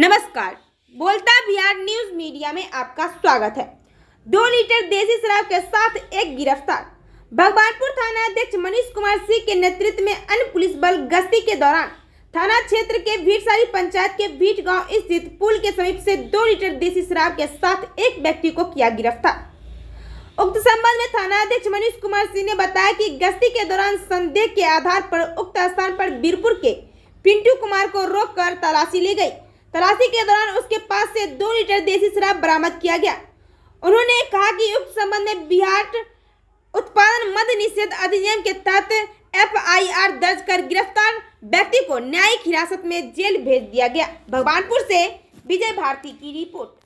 नमस्कार बोलता Bihar news media में आपका स्वागत है दो लीटर देसी शराब के साथ एक गिरफ्तार भगवानपुर थाना अध्यक्ष मनीष कुमार सिंह के नेतृत्व में अन्य पुलिस बल गश्ती के दौरान थाना क्षेत्र के भीटसारी पंचायत के भीट गांव स्थित पुल के समीप से दो लीटर देसी शराब के साथ एक व्यक्ति को किया गिरफ्तार उक्त संबंध में थाना अध्यक्ष मनीष कुमार सिंह ने बताया कि गश्ती के दौरान संदेह के आधार पर उक्त स्थान पर बीरपुर के पिंटू कुमार को रोककर तलाशी ली गई तलाशी के दौरान उसके पास से दो लीटर देसी शराब बरामद किया गया उन्होंने कहा कि उक्त संबंध में बिहार उत्पादन मद निषेध अधिनियम के तहत एफआईआर दर्ज कर गिरफ्तार व्यक्ति को न्यायिक हिरासत में जेल भेज दिया गया भगवानपुर से विजय भारती की रिपोर्ट